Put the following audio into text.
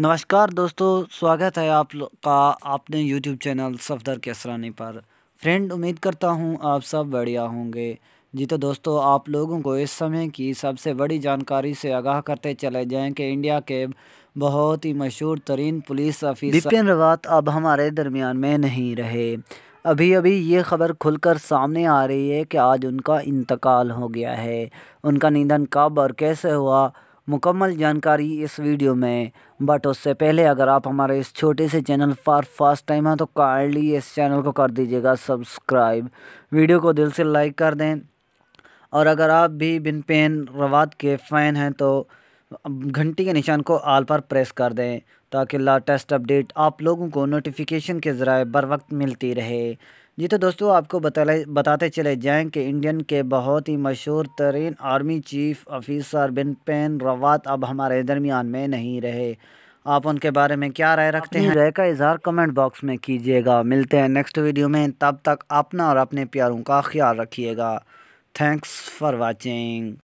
नमस्कार दोस्तों स्वागत है आप का आपने YouTube चैनल सफदर केसरानी पर फ्रेंड उम्मीद करता हूँ आप सब बढ़िया होंगे जी तो दोस्तों आप लोगों को इस समय की सबसे बड़ी जानकारी से आगाह करते चले जाएं कि इंडिया के बहुत ही मशहूर तरीन पुलिस ऑफिसर विपिन रावत अब हमारे दरमियान में नहीं रहे अभी अभी ये खबर खुलकर सामने आ रही है कि आज उनका इंतकाल हो गया है उनका निधन कब और कैसे हुआ मुकम्मल जानकारी इस वीडियो में बट उससे पहले अगर आप हमारे इस छोटे से चैनल पर फर्स्ट टाइम हैं तो काइंडली इस चैनल को कर दीजिएगा सब्सक्राइब वीडियो को दिल से लाइक कर दें और अगर आप भी बिन पेन रवात के फ़ैन हैं तो घंटी के निशान को आल पर प्रेस कर दें ताकि लाटेस्ट अपडेट आप लोगों को नोटिफिकेशन के ज़रिए बर वक्त मिलती रहे जी तो दोस्तों आपको बता बताते चले जाएं कि इंडियन के बहुत ही मशहूर तरीन army chief officer Bipin Rawat अब हमारे दरमियान में नहीं रहे आप उनके बारे में क्या राय रखते हैं राय का इजहार कमेंट बॉक्स में कीजिएगा मिलते हैं नेक्स्ट वीडियो में तब तक अपना और अपने प्यारों का ख्याल रखिएगा थैंक्स फॉर वॉचिंग